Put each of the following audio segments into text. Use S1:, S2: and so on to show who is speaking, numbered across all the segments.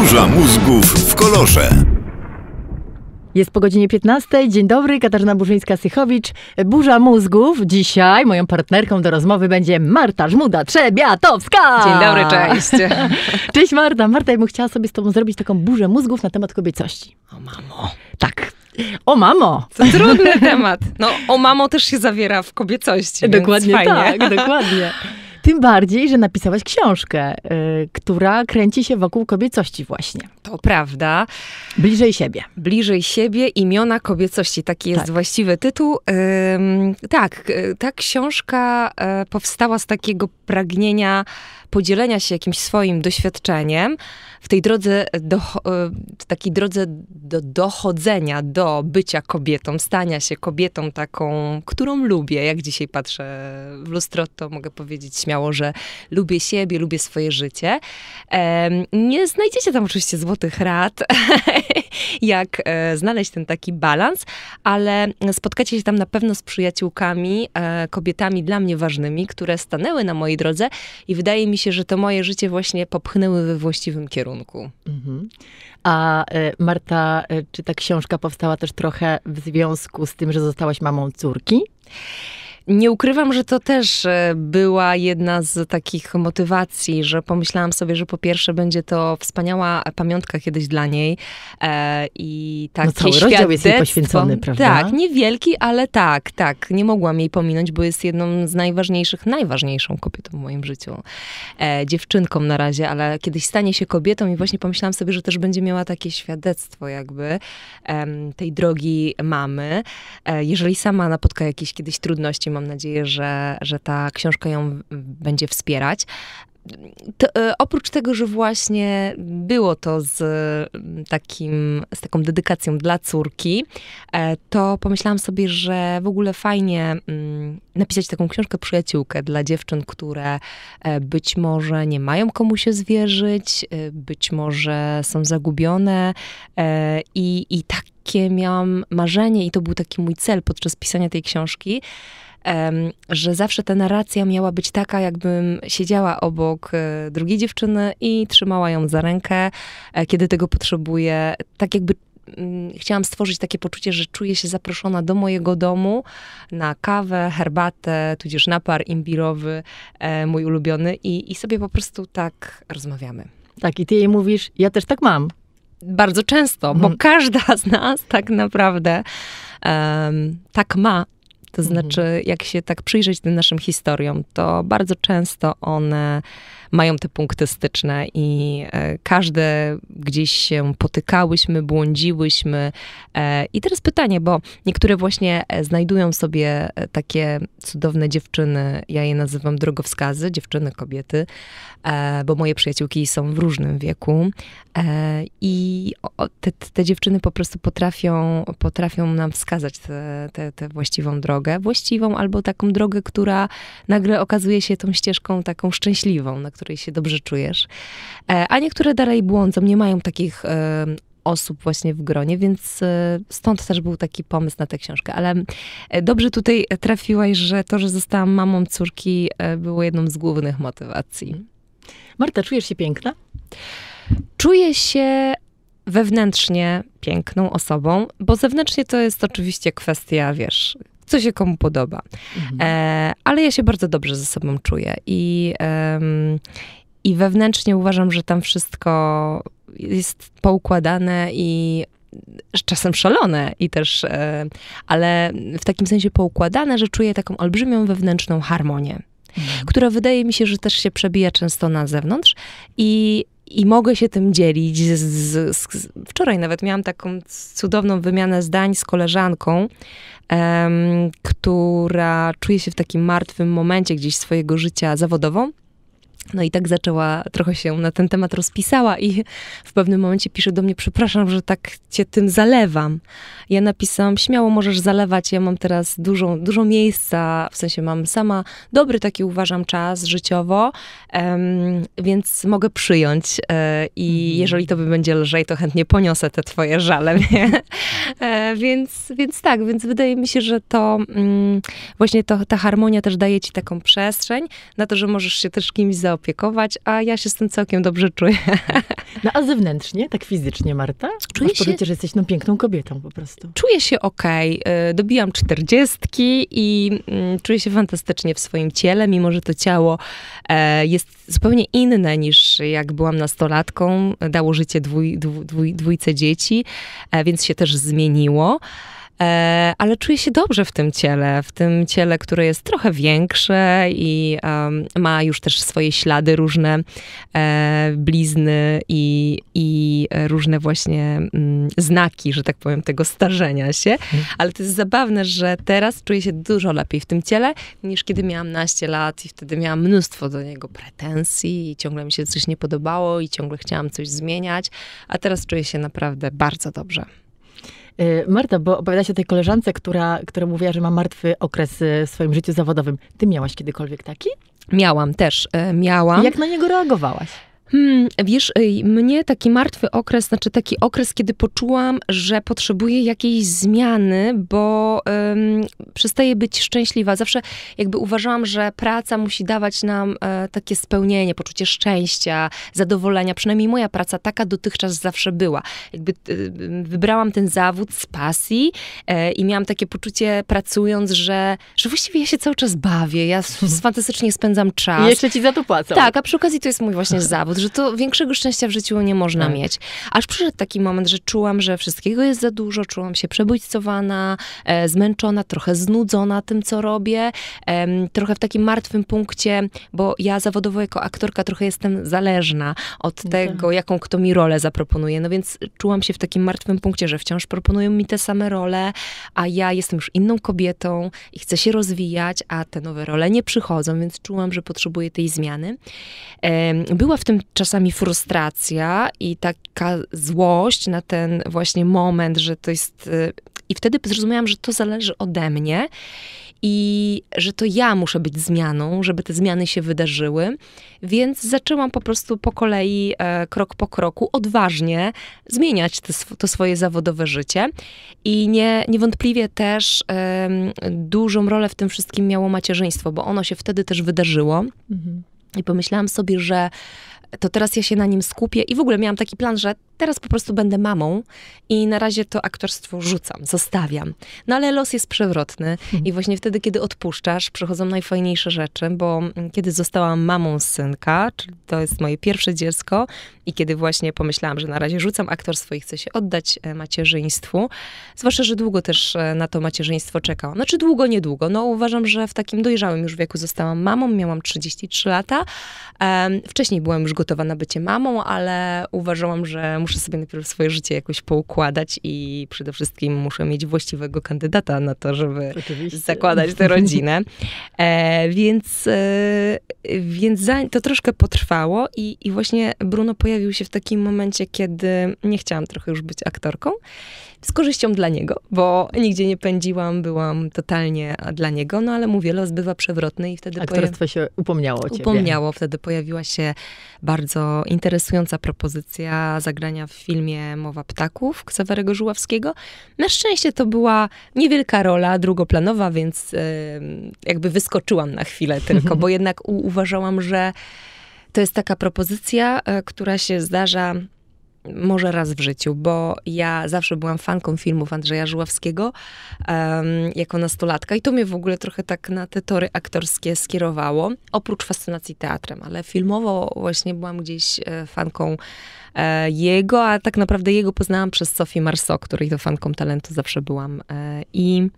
S1: Burza mózgów w kolorze.
S2: Jest po godzinie 15. Dzień dobry, Katarzyna Burzyńska-Sychowicz. Burza mózgów. Dzisiaj moją partnerką do rozmowy będzie Marta Żmuda-Trzebiatowska. Dzień dobry, cześć. cześć Marta. Marta, ja bym chciała sobie z tobą zrobić taką burzę mózgów na temat kobiecości. O mamo.
S1: Tak. O mamo! trudny temat. No, o mamo też się zawiera w kobiecości. Dokładnie tak, dokładnie.
S2: Tym bardziej, że napisałaś książkę, y, która kręci się wokół kobiecości właśnie.
S1: To prawda. Bliżej siebie. Bliżej siebie, imiona kobiecości. Taki jest tak. właściwy tytuł. Ym, tak, y, ta książka e, powstała z takiego pragnienia podzielenia się jakimś swoim doświadczeniem w tej drodze, do, e, w takiej drodze do dochodzenia do bycia kobietą, stania się kobietą taką, którą lubię. Jak dzisiaj patrzę w lustro, to mogę powiedzieć śmiało, że lubię siebie, lubię swoje życie. Nie znajdziecie tam oczywiście złotych rad jak e, znaleźć ten taki balans, ale spotkacie się tam na pewno z przyjaciółkami, e, kobietami dla mnie ważnymi, które stanęły na mojej drodze i wydaje mi się, że to moje życie właśnie popchnęły we właściwym kierunku. Mhm. A e, Marta, czy ta książka powstała też trochę w związku z tym, że zostałaś mamą córki? Nie ukrywam, że to też e, była jedna z takich motywacji, że pomyślałam sobie, że po pierwsze będzie to wspaniała pamiątka kiedyś dla niej e, i takie no cały rozdział jest jej poświęcony, prawda? Tak, niewielki, ale tak, tak. Nie mogłam jej pominąć, bo jest jedną z najważniejszych, najważniejszą kobietą w moim życiu. E, dziewczynką na razie, ale kiedyś stanie się kobietą i właśnie pomyślałam sobie, że też będzie miała takie świadectwo jakby em, tej drogi mamy. E, jeżeli sama napotka jakieś kiedyś trudności, Mam nadzieję, że, że ta książka ją będzie wspierać. To, e, oprócz tego, że właśnie było to z, mm, takim, z taką dedykacją dla córki, e, to pomyślałam sobie, że w ogóle fajnie mm, napisać taką książkę przyjaciółkę dla dziewczyn, które e, być może nie mają komu się zwierzyć, być może są zagubione i, i takie miałam marzenie i to był taki mój cel podczas pisania tej książki że zawsze ta narracja miała być taka, jakbym siedziała obok e, drugiej dziewczyny i trzymała ją za rękę, e, kiedy tego potrzebuję. Tak jakby mm, chciałam stworzyć takie poczucie, że czuję się zaproszona do mojego domu na kawę, herbatę, tudzież napar imbirowy, e, mój ulubiony, i, i sobie po prostu tak rozmawiamy. Tak, i ty jej mówisz, ja też tak mam. Bardzo często, bo hmm. każda z nas tak naprawdę um, tak ma, to mhm. znaczy, jak się tak przyjrzeć tym naszym historiom, to bardzo często one mają te punkty styczne i e, każde gdzieś się potykałyśmy, błądziłyśmy. E, I teraz pytanie, bo niektóre właśnie e, znajdują sobie takie cudowne dziewczyny, ja je nazywam drogowskazy, dziewczyny, kobiety, bo moje przyjaciółki są w różnym wieku i te, te dziewczyny po prostu potrafią, potrafią nam wskazać tę właściwą drogę, właściwą albo taką drogę, która nagle okazuje się tą ścieżką taką szczęśliwą, na której się dobrze czujesz. E, a niektóre dalej błądzą, nie mają takich e, osób właśnie w gronie, więc e, stąd też był taki pomysł na tę książkę. Ale dobrze tutaj trafiłaś, że to, że zostałam mamą córki, było jedną z głównych motywacji. Marta, czujesz się piękna? Czuję się wewnętrznie piękną osobą, bo zewnętrznie to jest oczywiście kwestia, wiesz, co się komu podoba. Mhm. E, ale ja się bardzo dobrze ze sobą czuję i, um, i wewnętrznie uważam, że tam wszystko jest poukładane i czasem szalone i też, e, ale w takim sensie poukładane, że czuję taką olbrzymią wewnętrzną harmonię. Mhm. Która wydaje mi się, że też się przebija często na zewnątrz, i i mogę się tym dzielić. Z, z, z, wczoraj nawet miałam taką cudowną wymianę zdań z koleżanką, em, która czuje się w takim martwym momencie gdzieś swojego życia zawodowo no i tak zaczęła, trochę się na ten temat rozpisała i w pewnym momencie pisze do mnie, przepraszam, że tak cię tym zalewam. Ja napisałam, śmiało możesz zalewać, ja mam teraz dużo, dużo miejsca, w sensie mam sama dobry taki uważam czas życiowo, więc mogę przyjąć e, i mhm. jeżeli to by będzie lżej, to chętnie poniosę te twoje żale. E, więc, więc tak, więc wydaje mi się, że to mm, właśnie to, ta harmonia też daje ci taką przestrzeń na to, że możesz się też kimś zaopatrzyć zaopiekować, a ja się z tym całkiem dobrze czuję. No a zewnętrznie, tak fizycznie, Marta? Czuję się... Powiecie,
S2: że jesteś no, piękną kobietą po prostu.
S1: Czuję się okej. Okay. czterdziestki i mm, czuję się fantastycznie w swoim ciele, mimo że to ciało e, jest zupełnie inne niż jak byłam nastolatką. Dało życie dwój, dwój, dwójce dzieci, e, więc się też zmieniło. E, ale czuję się dobrze w tym ciele, w tym ciele, które jest trochę większe i um, ma już też swoje ślady różne, e, blizny i, i różne właśnie mm, znaki, że tak powiem, tego starzenia się. Mhm. Ale to jest zabawne, że teraz czuję się dużo lepiej w tym ciele niż kiedy miałam naście lat i wtedy miałam mnóstwo do niego pretensji i ciągle mi się coś nie podobało i ciągle chciałam coś zmieniać, a teraz czuję się naprawdę bardzo dobrze.
S2: E, Marta, bo opowiadałaś o tej koleżance, która, która mówiła, że ma martwy okres e, w swoim życiu zawodowym.
S1: Ty miałaś kiedykolwiek taki? Miałam też, e, miałam. Jak na niego reagowałaś? Hmm, wiesz, y, mnie taki martwy okres, znaczy taki okres, kiedy poczułam, że potrzebuję jakiejś zmiany, bo um, przestaję być szczęśliwa. Zawsze jakby uważałam, że praca musi dawać nam e, takie spełnienie, poczucie szczęścia, zadowolenia. Przynajmniej moja praca taka dotychczas zawsze była. Jakby e, wybrałam ten zawód z pasji e, i miałam takie poczucie pracując, że, że właściwie ja się cały czas bawię, ja fantastycznie spędzam czas. I jeszcze
S2: ci za to płacą. Tak,
S1: a przy okazji to jest mój właśnie zawód że to większego szczęścia w życiu nie można tak. mieć. Aż przyszedł taki moment, że czułam, że wszystkiego jest za dużo, czułam się przebudźcowana, e, zmęczona, trochę znudzona tym, co robię, e, trochę w takim martwym punkcie, bo ja zawodowo jako aktorka trochę jestem zależna od no tego, tak. jaką kto mi rolę zaproponuje. No więc czułam się w takim martwym punkcie, że wciąż proponują mi te same role, a ja jestem już inną kobietą i chcę się rozwijać, a te nowe role nie przychodzą, więc czułam, że potrzebuję tej zmiany. była w tym czasami frustracja i taka złość na ten właśnie moment, że to jest. Y, I wtedy zrozumiałam, że to zależy ode mnie i że to ja muszę być zmianą, żeby te zmiany się wydarzyły. Więc zaczęłam po prostu po kolei, e, krok po kroku, odważnie zmieniać to swoje zawodowe życie. I nie, niewątpliwie też um, dużą rolę w tym wszystkim miało macierzyństwo, bo ono się wtedy też wydarzyło. Mhm. I pomyślałam sobie, że to teraz ja się na nim skupię i w ogóle miałam taki plan, że teraz po prostu będę mamą i na razie to aktorstwo rzucam, zostawiam. No ale los jest przewrotny mhm. i właśnie wtedy, kiedy odpuszczasz, przychodzą najfajniejsze rzeczy, bo mm, kiedy zostałam mamą synka, czyli to jest moje pierwsze dziecko i kiedy właśnie pomyślałam, że na razie rzucam aktorstwo i chcę się oddać e, macierzyństwu, zwłaszcza, że długo też e, na to macierzyństwo czekałam. Znaczy długo, niedługo. No uważam, że w takim dojrzałym już wieku zostałam mamą, miałam 33 lata. Wcześniej byłam już gotowa na bycie mamą, ale uważałam, że muszę sobie najpierw swoje życie jakoś poukładać i przede wszystkim muszę mieć właściwego kandydata na to, żeby Oczywiście. zakładać tę rodzinę. E, więc e, więc za, to troszkę potrwało i, i właśnie Bruno pojawił się w takim momencie, kiedy nie chciałam trochę już być aktorką z korzyścią dla niego, bo nigdzie nie pędziłam, byłam totalnie dla niego, no ale mówię, los bywa przewrotny i wtedy... Aktorstwo się upomniało o ciebie. Upomniało, wtedy pojawiła się bardzo interesująca propozycja zagrania w filmie Mowa ptaków Ksawerego Żuławskiego. Na szczęście to była niewielka rola, drugoplanowa, więc yy, jakby wyskoczyłam na chwilę tylko, bo jednak uważałam, że to jest taka propozycja, e, która się zdarza może raz w życiu, bo ja zawsze byłam fanką filmów Andrzeja Żuławskiego um, jako nastolatka i to mnie w ogóle trochę tak na te tory aktorskie skierowało, oprócz fascynacji teatrem, ale filmowo właśnie byłam gdzieś e, fanką e, jego, a tak naprawdę jego poznałam przez Sofię Marceau, której to fanką talentu zawsze byłam e, i...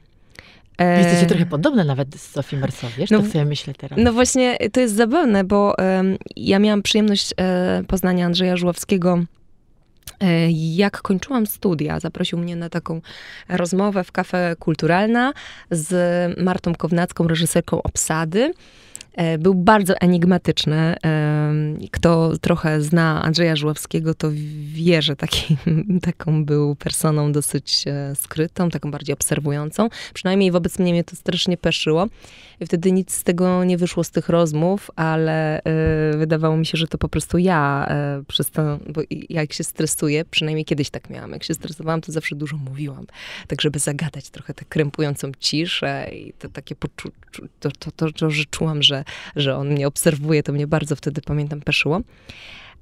S1: E, Jesteście trochę podobne nawet z Sofii Marceau, wiesz, no, co tak ja myślę teraz. No właśnie, to jest zabawne, bo ja miałam przyjemność e, poznania Andrzeja Żuławskiego E, jak kończyłam studia, zaprosił mnie na taką rozmowę w kafe Kulturalna z Martą Kownacką, reżyserką obsady. E, był bardzo enigmatyczny. E, kto trochę zna Andrzeja Żuławskiego, to wie, że taki, taką był personą dosyć e, skrytą, taką bardziej obserwującą. Przynajmniej wobec mnie mnie to strasznie peszyło. I wtedy nic z tego nie wyszło z tych rozmów, ale wydawało mi się, że to po prostu ja przez to, bo jak się stresuję, przynajmniej kiedyś tak miałam. Jak się stresowałam, to zawsze dużo mówiłam. Tak, żeby zagadać trochę tę krępującą ciszę i to takie poczucie, to, to, to, to, że czułam, że że, on mnie obserwuje, to mnie bardzo wtedy, pamiętam, peszyło.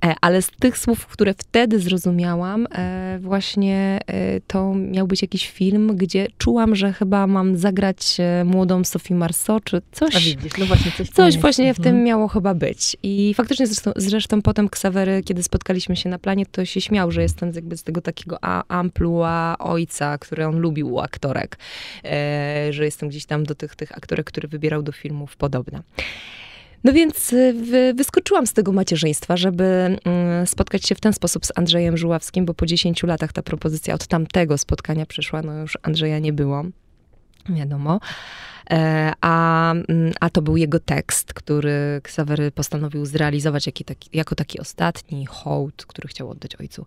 S1: E, ale z tych słów, które wtedy zrozumiałam, e, właśnie e, to miał być jakiś film, gdzie czułam, że chyba mam zagrać młodą Sophie Marceau, czy coś. A
S2: widzisz, no właśnie coś, coś właśnie w tym mhm.
S1: miało chyba być. I faktycznie zresztą, zresztą potem Ksawery, kiedy spotkaliśmy się na planie, to się śmiał, że jestem jakby z tego takiego amplua ojca, który on lubił u aktorek. Że jestem gdzieś tam do tych, tych aktorek, które wybierał do filmów podobna. No więc y, wyskoczyłam z tego macierzyństwa, żeby mm, spotkać się w ten sposób z Andrzejem Żuławskim, bo po 10 latach ta propozycja od tamtego spotkania przyszła, no już Andrzeja nie było, wiadomo. E, a, mm, a to był jego tekst, który Ksawery postanowił zrealizować jako taki, jako taki ostatni hołd, który chciał oddać ojcu.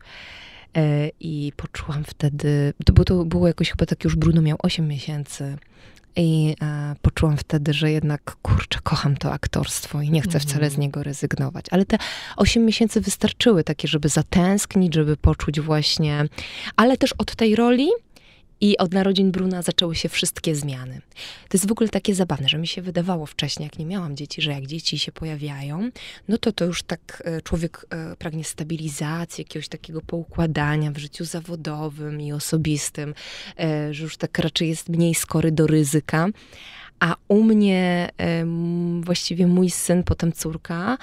S1: E, I poczułam wtedy, bo tu to było jakoś chyba tak już Bruno miał 8 miesięcy i e, poczułam wtedy, że jednak kurczę, kocham to aktorstwo i nie chcę mhm. wcale z niego rezygnować. Ale te 8 miesięcy wystarczyły takie, żeby zatęsknić, żeby poczuć właśnie, ale też od tej roli i od narodzin Bruna zaczęły się wszystkie zmiany. To jest w ogóle takie zabawne, że mi się wydawało wcześniej, jak nie miałam dzieci, że jak dzieci się pojawiają, no to to już tak e, człowiek e, pragnie stabilizacji, jakiegoś takiego poukładania w życiu zawodowym i osobistym, e, że już tak raczej jest mniej skory do ryzyka. A u mnie właściwie mój syn, potem córka,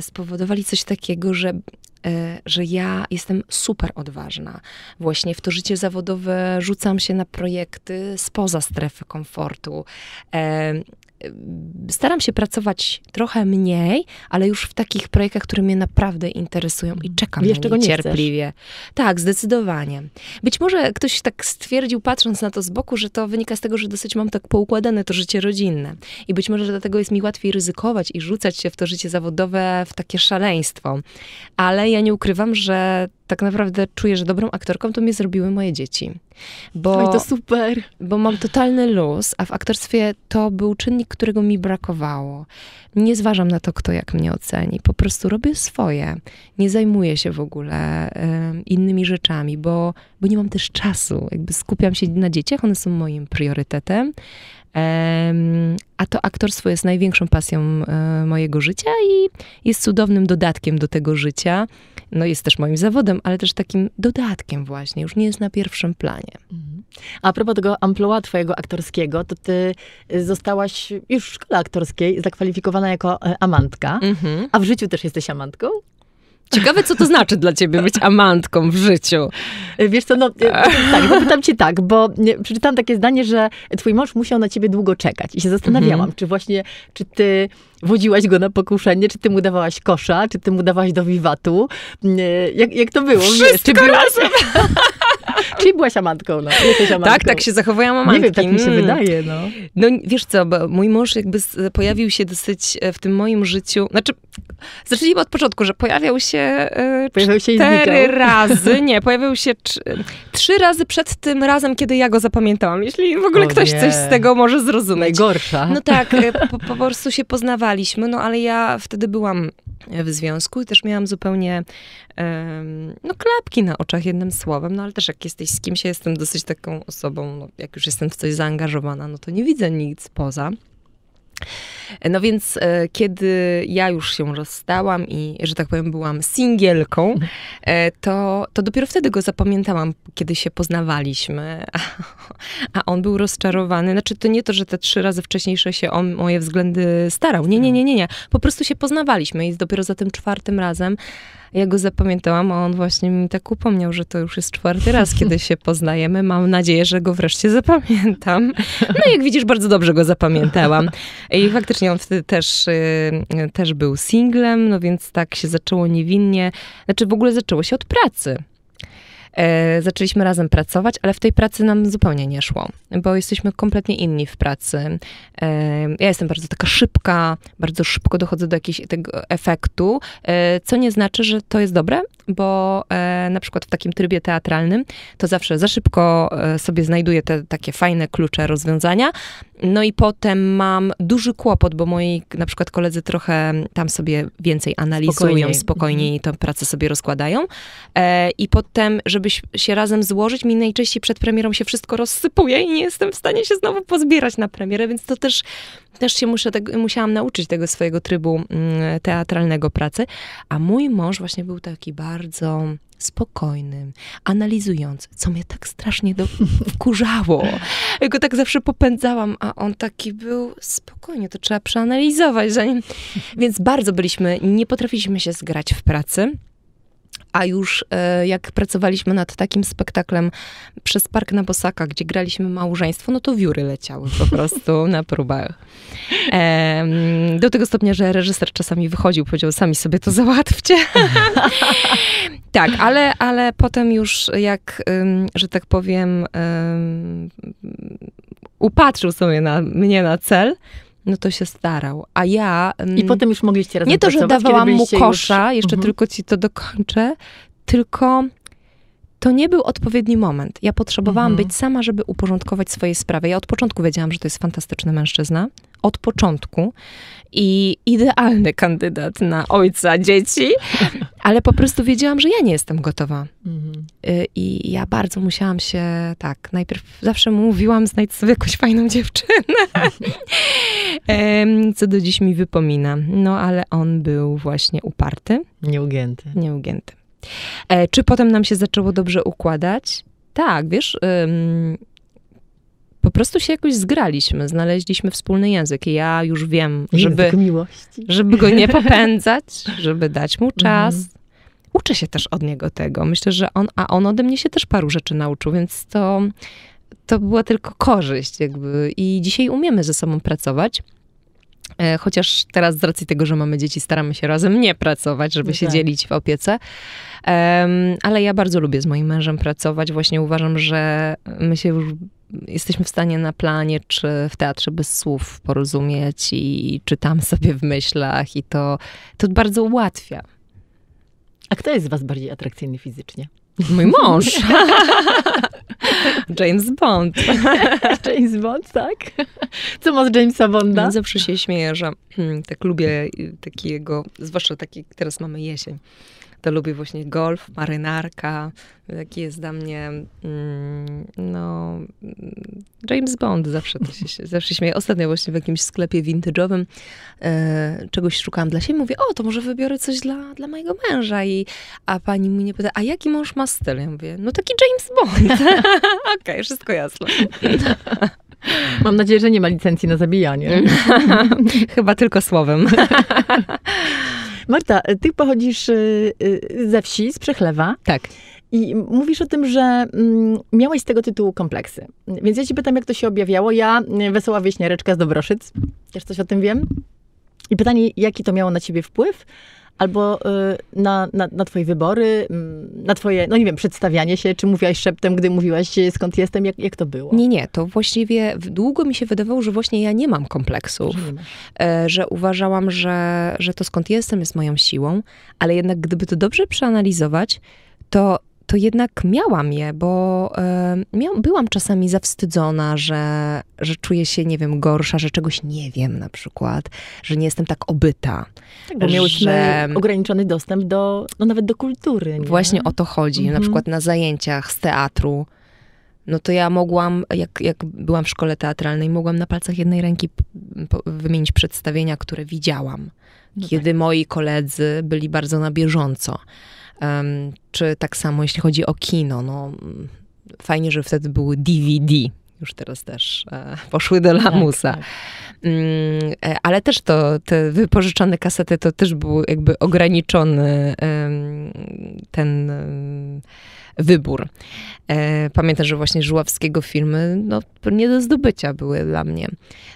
S1: spowodowali coś takiego, że Y, że ja jestem super odważna. Właśnie w to życie zawodowe rzucam się na projekty spoza strefy komfortu. Y, staram się pracować trochę mniej, ale już w takich projektach, które mnie naprawdę interesują i mhm. czekam Wiesz, na nie cierpliwie. Tak, zdecydowanie. Być może ktoś tak stwierdził, patrząc na to z boku, że to wynika z tego, że dosyć mam tak poukładane to życie rodzinne. I być może dlatego jest mi łatwiej ryzykować i rzucać się w to życie zawodowe w takie szaleństwo. Ale ja nie ukrywam, że tak naprawdę czuję, że dobrą aktorką to mnie zrobiły moje dzieci. Bo, Oj, to super! Bo mam totalny luz, a w aktorstwie to był czynnik, którego mi brakowało. Nie zważam na to, kto jak mnie oceni. Po prostu robię swoje. Nie zajmuję się w ogóle innymi rzeczami, bo, bo nie mam też czasu. Jakby skupiam się na dzieciach, one są moim priorytetem, a to aktorstwo jest największą pasją e, mojego życia i jest cudownym dodatkiem do tego życia. No jest też moim zawodem, ale też takim dodatkiem właśnie, już nie jest na pierwszym planie.
S2: Mhm. A propos tego amplua twojego aktorskiego, to ty e, zostałaś już w szkole aktorskiej zakwalifikowana jako e, amantka, mhm. a w życiu też jesteś amantką?
S1: Ciekawe, co to znaczy dla ciebie być amantką w życiu. Wiesz co, no e, tak, zapytam
S2: cię tak, bo przeczytałam takie zdanie, że twój mąż musiał na ciebie długo czekać i się zastanawiałam, mhm. czy właśnie, czy ty wodziłaś go na pokuszenie, czy ty mu dawałaś kosza, czy ty mu dawałaś do wiwatu, e, jak, jak to było? Wszystko czy byłaś... razem! Czyli byłaś amantką, no.
S1: Tak, amantką. Tak, tak się zachowują amantki. Nie wiem, tak mi się mm. wydaje, no. No wiesz co, bo mój mąż jakby pojawił się dosyć e, w tym moim życiu, znaczy zacznijmy od początku, że pojawiał się e, pojawiał się cztery razy, nie, pojawiał się tr trzy razy przed tym razem, kiedy ja go zapamiętałam, jeśli w ogóle o ktoś nie. coś z tego może zrozumieć. Najgorsza. No tak, e, po, po prostu się poznawaliśmy, no ale ja wtedy byłam w związku i też miałam zupełnie no klapki na oczach jednym słowem, no ale też jak jesteś z kimś, ja jestem dosyć taką osobą, no, jak już jestem w coś zaangażowana, no to nie widzę nic poza. No więc e, kiedy ja już się rozstałam i, że tak powiem, byłam singielką, e, to, to dopiero wtedy go zapamiętałam, kiedy się poznawaliśmy, a, on był rozczarowany. Znaczy to nie to, że te trzy razy wcześniejsze się o moje względy starał. Nie, nie, nie, nie, nie. Po prostu się poznawaliśmy i dopiero za tym czwartym razem ja go zapamiętałam, a on właśnie mi tak upomniał, że to już jest czwarty raz, kiedy się poznajemy. Mam nadzieję, że go wreszcie zapamiętam. No jak widzisz, bardzo dobrze go zapamiętałam. I faktycznie faktycznie on wtedy też, y, y, też był singlem, no więc tak się zaczęło niewinnie. Znaczy w ogóle zaczęło się od pracy. E, zaczęliśmy razem pracować, ale w tej pracy nam zupełnie nie szło, bo jesteśmy kompletnie inni w pracy. E, ja jestem bardzo taka szybka, bardzo szybko dochodzę do jakiegoś tego efektu, e, co nie znaczy, że to jest dobre, bo e, na przykład w takim trybie teatralnym to zawsze za szybko e, sobie znajduję te takie fajne klucze rozwiązania, no i potem mam duży kłopot, bo moi na przykład koledzy trochę tam sobie więcej analizują, spokojniej, spokojniej mhm. tę pracę sobie rozkładają. E, I potem, żeby się razem złożyć, mi najczęściej przed premierą się wszystko rozsypuje i nie jestem w stanie się znowu pozbierać na premierę, więc to też, też się muszę, tego musiałam nauczyć tego swojego trybu mm, teatralnego pracy. A mój mąż właśnie był taki bardzo spokojnym, analizując, co mnie tak strasznie do... wkurzało. Ja go tak zawsze popędzałam, a on taki był, spokojnie, to trzeba przeanalizować, zanim... Więc bardzo byliśmy, nie potrafiliśmy się zgrać w pracy. A już e, jak pracowaliśmy nad takim spektaklem przez Park na Bosaka, gdzie graliśmy małżeństwo, no to wióry leciały po prostu na próbach. do tego stopnia, że reżyser czasami wychodził, powiedział, sami sobie to załatwcie. tak, ale, ale potem już jak, że tak powiem, upatrzył sobie na, mnie na cel, no to się starał. A ja... Mm, I potem już mogliście razem Nie to, że dawałam mu kosza, już... jeszcze mhm. tylko ci to dokończę, tylko to nie był odpowiedni moment. Ja potrzebowałam mhm. być sama, żeby uporządkować swoje sprawy. Ja od początku wiedziałam, że to jest fantastyczny mężczyzna. Od początku. I idealny kandydat na ojca dzieci ale po prostu wiedziałam, że ja nie jestem gotowa. Mhm. Y, I ja bardzo musiałam się, tak, najpierw zawsze mówiłam, znajdź sobie jakąś fajną dziewczynę, co do dziś mi wypomina. No, ale on był właśnie uparty. Nieugięty. Nieugięty. E, czy potem nam się zaczęło dobrze układać? Tak, wiesz po prostu się jakoś zgraliśmy, znaleźliśmy wspólny język. I ja już wiem, żeby, miłości, żeby go nie popędzać, żeby dać mu mhm. czas. Mhm. Uczę się też od niego tego. Myślę, że on, a on ode mnie się też paru rzeczy nauczył, więc to, to była tylko korzyść jakby. I dzisiaj umiemy ze sobą pracować. E, chociaż teraz z racji tego, że mamy dzieci, staramy się razem nie pracować, żeby no się tak. dzielić w opiece. ale ja bardzo lubię z moim mężem pracować. Właśnie uważam, że my się już jesteśmy w stanie na planie czy w teatrze bez słów porozumieć i czytam sobie w myślach i to, to bardzo ułatwia. A kto jest z was bardziej atrakcyjny fizycznie? Mój mąż. James Bond.
S2: James Bond, tak?
S1: Co ma z Jamesa Bonda? Ja zawsze się śmieję, że hmm, tak lubię y, takiego, zwłaszcza taki, teraz mamy jesień, to lubię właśnie golf, marynarka. Taki jest dla mnie, mm, no, mm, James Bond zawsze to się, zawsze śmieję. Ostatnio właśnie w jakimś sklepie vintage'owym e, czegoś szukałam dla siebie. Mówię, o, to może wybiorę coś dla, dla mojego męża. I, a pani mnie pyta, a jaki mąż ma styl? Ja mówię, no taki James Bond. Okej, okay,
S2: wszystko jasne.
S1: Mam nadzieję, że nie ma
S2: licencji na zabijanie.
S1: Chyba tylko słowem.
S2: Marta, ty pochodzisz y, y, ze wsi, z Przechlewa. Tak. I mówisz o tym, że mm, miałeś z tego tytułu kompleksy. Więc ja ci pytam, jak to się objawiało. Ja, y, wesoła wieśniareczka z Dobroszyc, też coś o tym wiem. I pytanie, jaki to miało na ciebie wpływ? albo y, na, na, na twoje wybory, mm, na twoje, no nie wiem, przedstawianie się, czy mówiłaś szeptem, gdy mówiłaś y, skąd jestem,
S1: jak, jak to było? Nie, nie, to właściwie długo mi się wydawało, że właśnie ja nie mam kompleksów, że, e, że uważałam, że, że to skąd jestem jest moją siłą, ale jednak gdyby to dobrze przeanalizować, to to jednak miałam je, bo y, miał, byłam czasami zawstydzona, że, że czuję się, nie wiem, gorsza, że czegoś nie wiem na przykład, że nie jestem tak obyta, tak, bo miałyśmy że...
S2: ograniczony dostęp do, no nawet
S1: do kultury. Nie? Właśnie o to chodzi. Mhm. Na przykład na zajęciach z teatru, no to ja mogłam, jak, jak byłam w szkole teatralnej, mogłam na palcach jednej ręki wymienić przedstawienia, które widziałam, no tak. kiedy tak. moi koledzy byli bardzo na bieżąco. Um, czy tak samo, jeśli chodzi o kino, no fajnie, że wtedy były DVD, już teraz też e, poszły do tak, lamusa. Tak, tak. Mm, e, ale też to, te wypożyczone kasety, to też był jakby ograniczony ten wybór. E, Pamiętam, że właśnie Żuławskiego filmy no, nie do zdobycia były dla mnie.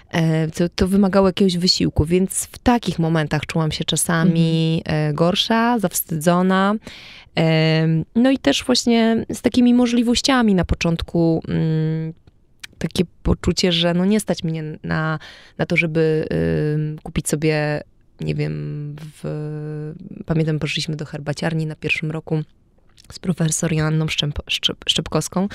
S1: E, to, to wymagało jakiegoś wysiłku, więc w takich momentach czułam się czasami mhm. gorsza, zawstydzona. No i też właśnie z takimi możliwościami na początku mm, takie poczucie, że no nie stać mnie na, na to, żeby y, kupić sobie, nie wiem, w, pamiętam, poszliśmy do herbaciarni na pierwszym roku z profesor Joanną Szczęp Szczep Szczepkowską.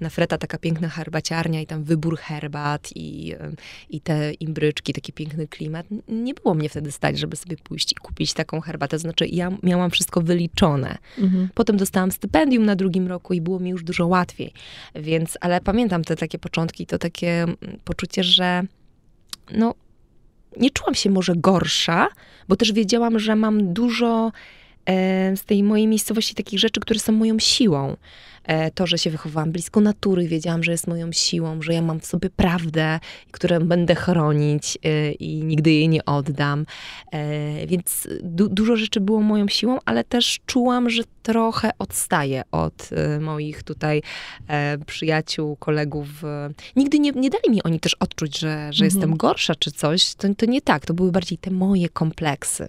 S1: Na Freta taka piękna herbaciarnia i tam wybór herbat i, y, i te imbryczki, taki piękny klimat. Nie było mnie wtedy stać, żeby sobie pójść i kupić taką herbatę. Znaczy ja miałam wszystko wyliczone. Mhm. Potem dostałam stypendium na drugim roku i było mi już dużo łatwiej. Więc, ale pamiętam te takie początki, to takie poczucie, że no nie czułam się może gorsza, bo też wiedziałam, że mam dużo E, z tej mojej miejscowości takich rzeczy, które są moją siłą. E, to, że się wychowałam blisko natury, wiedziałam, że jest moją siłą, że ja mam w sobie prawdę, którą będę chronić e, i nigdy jej nie oddam. Więc du dużo rzeczy było moją siłą, ale też czułam, że trochę odstaję od moich tutaj przyjaciół, kolegów. Nigdy nie, nie dali mi oni też odczuć, że, że mhm. jestem gorsza czy coś. To, to nie tak, to były bardziej te moje kompleksy.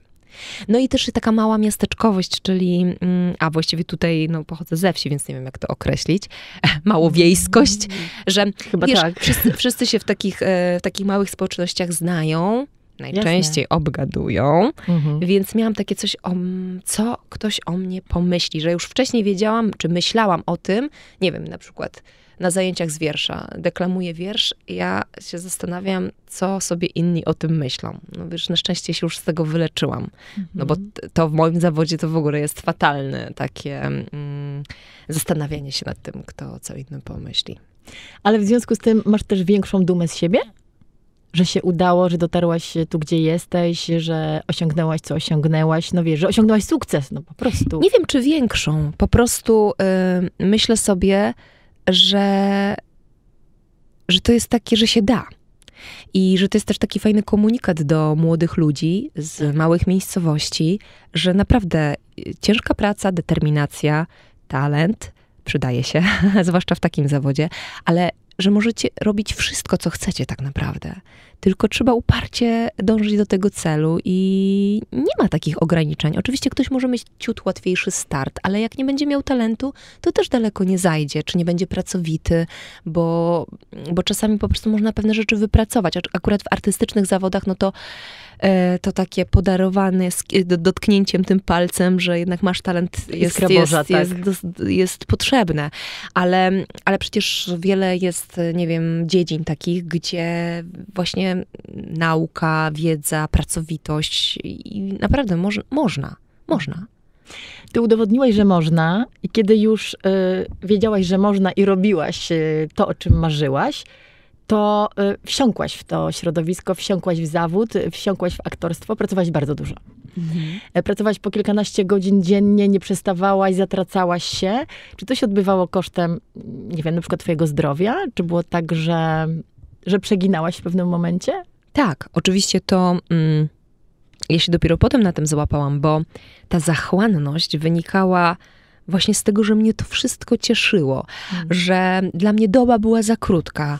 S1: No i też taka mała miasteczkowość, czyli, mm, a właściwie tutaj no, pochodzę ze wsi, więc nie wiem jak to określić, małowiejskość, mm. że Chyba wiesz, tak. wszyscy, wszyscy się w takich, e, w takich małych społecznościach znają, najczęściej Jasne. obgadują, mhm. więc miałam takie coś, o, co ktoś o mnie pomyśli, że już wcześniej wiedziałam, czy myślałam o tym, nie wiem, na przykład na zajęciach z wiersza. Deklamuję wiersz, ja się zastanawiam, co sobie inni o tym myślą. No wiesz, na szczęście się już z tego wyleczyłam, no bo to w moim zawodzie to w ogóle jest fatalne, takie mm, zastanawianie się nad tym, kto co innym pomyśli.
S2: Ale w związku z tym masz też większą dumę z siebie? Że się udało, że dotarłaś tu, gdzie jesteś, że osiągnęłaś, co osiągnęłaś, no wiesz, że osiągnęłaś sukces, no po
S1: prostu. Nie wiem, czy większą. Po prostu yy, myślę sobie, że, że to jest takie, że się da. I że to jest też taki fajny komunikat do młodych ludzi z tak. małych miejscowości, że naprawdę y, ciężka praca, determinacja, talent przydaje się, zwłaszcza w takim zawodzie, ale że możecie robić wszystko, co chcecie tak naprawdę tylko trzeba uparcie dążyć do tego celu i nie ma takich ograniczeń. Oczywiście ktoś może mieć ciut łatwiejszy start, ale jak nie będzie miał talentu, to też daleko nie zajdzie, czy nie będzie pracowity, bo, bo czasami po prostu można pewne rzeczy wypracować. Akurat w artystycznych zawodach, no to e, to takie podarowane dotknięciem tym palcem, że jednak masz talent, jest, Boża, jest, tak. jest, jest, potrzebne. Ale, ale przecież wiele jest, nie wiem, dziedzin takich, gdzie właśnie nauka, wiedza, pracowitość i naprawdę moż, można, można. Ty
S2: udowodniłaś, że można, i kiedy już y, wiedziałaś, że można i robiłaś y, to, o czym marzyłaś, to y, wsiąkłaś w to środowisko, wsiąkłaś w zawód, wsiąkłaś w aktorstwo, pracowałaś bardzo dużo. Mhm. E, pracowałaś po kilkanaście godzin dziennie, nie przestawałaś, zatracałaś się. Czy to się odbywało kosztem, nie wiem, na przykład twojego zdrowia?
S1: Czy było tak, że że przeginałaś w pewnym momencie? Tak, oczywiście to. Mm, ja się dopiero potem na tym złapałam, bo ta zachłanność wynikała właśnie z tego, że mnie to wszystko cieszyło, mm. że dla mnie doba była za krótka,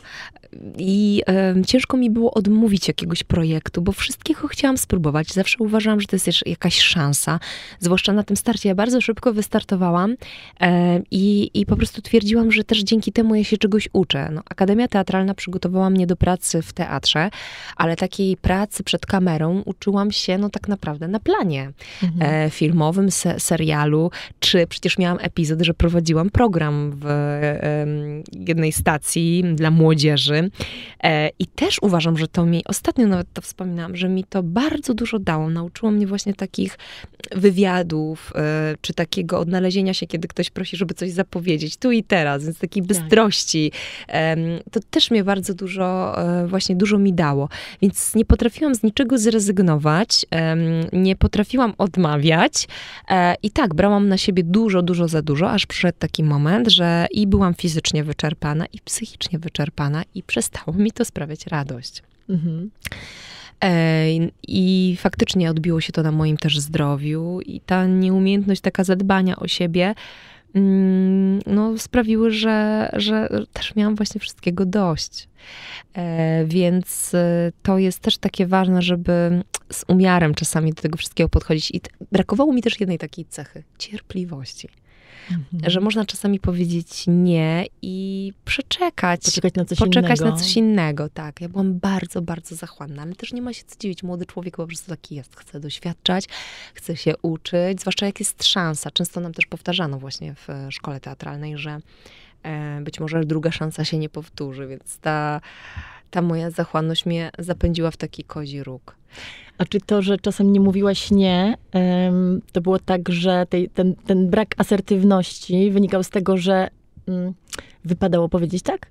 S1: i e, ciężko mi było odmówić jakiegoś projektu, bo wszystkiego chciałam spróbować. Zawsze uważałam, że to jest jeszcze jakaś szansa, zwłaszcza na tym starcie. Ja bardzo szybko wystartowałam e, i, i po prostu twierdziłam, że też dzięki temu ja się czegoś uczę. No, Akademia Teatralna przygotowała mnie do pracy w teatrze, ale takiej pracy przed kamerą uczyłam się no tak naprawdę na planie mhm. e, filmowym, se, serialu, czy przecież miałam epizod, że prowadziłam program w jednej stacji dla młodzieży E, I też uważam, że to mi, ostatnio nawet to wspominałam, że mi to bardzo dużo dało. Nauczyło mnie właśnie takich wywiadów, e, czy takiego odnalezienia się, kiedy ktoś prosi, żeby coś zapowiedzieć tu i teraz, więc takiej tak. bystrości. To też mnie bardzo dużo, e, właśnie dużo mi dało. Więc nie potrafiłam z niczego zrezygnować, nie potrafiłam odmawiać i tak, brałam na siebie dużo, dużo za dużo, aż przyszedł taki moment, że i byłam fizycznie wyczerpana, i psychicznie wyczerpana, i przestało mi to sprawiać radość. Mhm. E, I faktycznie odbiło się to na moim też zdrowiu, i ta nieumiejętność taka zadbania o siebie mm, no, sprawiły, że, że też miałam właśnie wszystkiego dość. E, więc e, to jest też takie ważne, żeby z umiarem czasami do tego wszystkiego podchodzić. I brakowało mi też jednej takiej cechy cierpliwości. Mhm. Że można czasami powiedzieć nie i przeczekać. Poczekać na coś poczekać innego. na coś innego, tak. Ja byłam bardzo, bardzo zachłanna, ale też nie ma się co dziwić. Młody człowiek po prostu taki jest. Chce doświadczać, chce się uczyć, zwłaszcza jak jest szansa. Często nam też powtarzano właśnie w e, szkole teatralnej, że e, być może druga szansa się nie powtórzy, więc ta ta moja zachłanność mnie zapędziła w taki kozi róg.
S2: A czy to, że czasem nie mówiłaś nie, to było tak, że tej, ten, ten brak asertywności wynikał z tego, że mm, wypadało powiedzieć tak?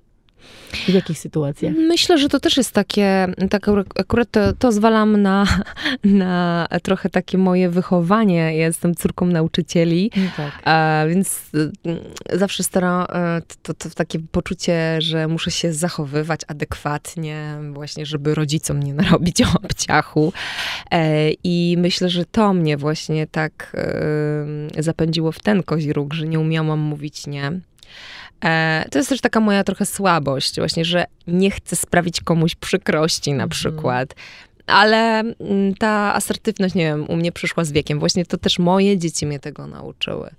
S2: W jakich sytuacjach?
S1: Myślę, że to też jest takie, tak akurat to, to zwalam na, na trochę takie moje wychowanie. Ja jestem córką nauczycieli, no tak. więc mm, zawsze staram, e, to, to takie poczucie, że muszę się zachowywać adekwatnie, właśnie, żeby rodzicom nie narobić obciachu. E, I myślę, że to mnie właśnie tak e, zapędziło w ten kozi róg, że nie umiałam mówić nie. E, to jest też taka moja trochę słabość, właśnie, że nie chcę sprawić komuś przykrości na mhm. przykład. Ale mm, ta asertywność, nie wiem, u mnie przyszła z wiekiem. Właśnie to też moje dzieci mnie tego nauczyły.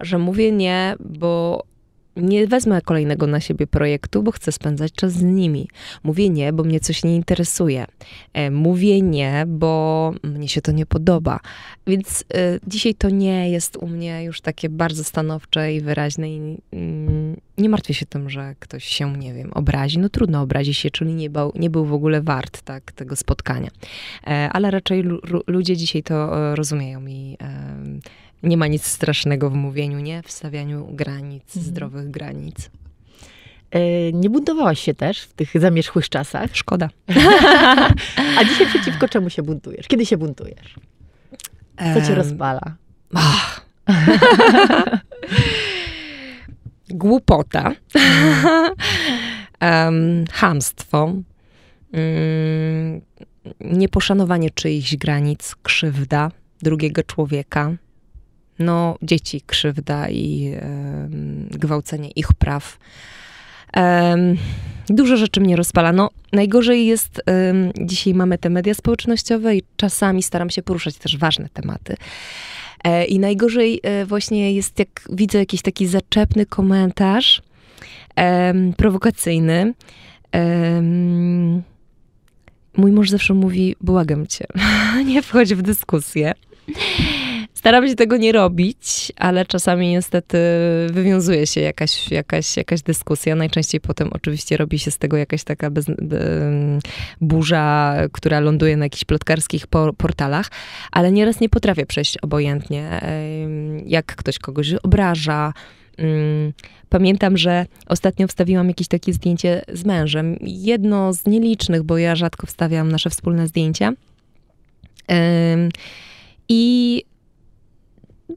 S1: Że mówię nie, bo nie wezmę kolejnego na siebie projektu, bo chcę spędzać czas z nimi. Mówię nie, bo mnie coś nie interesuje. E, mówię nie, bo mnie się to nie podoba. Więc e, dzisiaj to nie jest u mnie już takie bardzo stanowcze i wyraźne. I mm, nie martwię się tym, że ktoś się, nie wiem, obrazi. No trudno obrazi się, czyli nie, bał, nie był w ogóle wart tak, tego spotkania. E, ale raczej ludzie dzisiaj to rozumieją i nie ma nic strasznego w mówieniu nie, w stawianiu granic, mhm. zdrowych granic. E, nie
S2: buntowałaś się też w tych zamierzchłych czasach. Szkoda.
S1: A dzisiaj przeciwko czemu się
S2: buntujesz? Kiedy się buntujesz? Co cię rozpala?
S1: Głupota. um, mm. hamstwo. Um, mm, nieposzanowanie czyichś granic, krzywda drugiego człowieka no, dzieci krzywda i gwałcenie ich praw. Dużo rzeczy mnie rozpala. No, najgorzej jest, dzisiaj mamy te media społecznościowe i czasami staram się poruszać też ważne tematy. E, I najgorzej e, właśnie jest, jak widzę jakiś taki zaczepny komentarz, prowokacyjny. Mój mąż zawsze mówi: Błagam cię, nie wchodź w dyskusję. Staram się tego nie robić, ale czasami niestety wywiązuje się jakaś, jakaś, jakaś dyskusja. Najczęściej potem oczywiście robi się z tego jakaś taka bez, burza, która ląduje na jakichś plotkarskich por portalach, ale nieraz nie potrafię przejść obojętnie, jak ktoś kogoś obraża. Mm, pamiętam, że ostatnio wstawiłam jakieś takie zdjęcie z mężem. Jedno z nielicznych, bo ja rzadko wstawiam nasze wspólne zdjęcia. I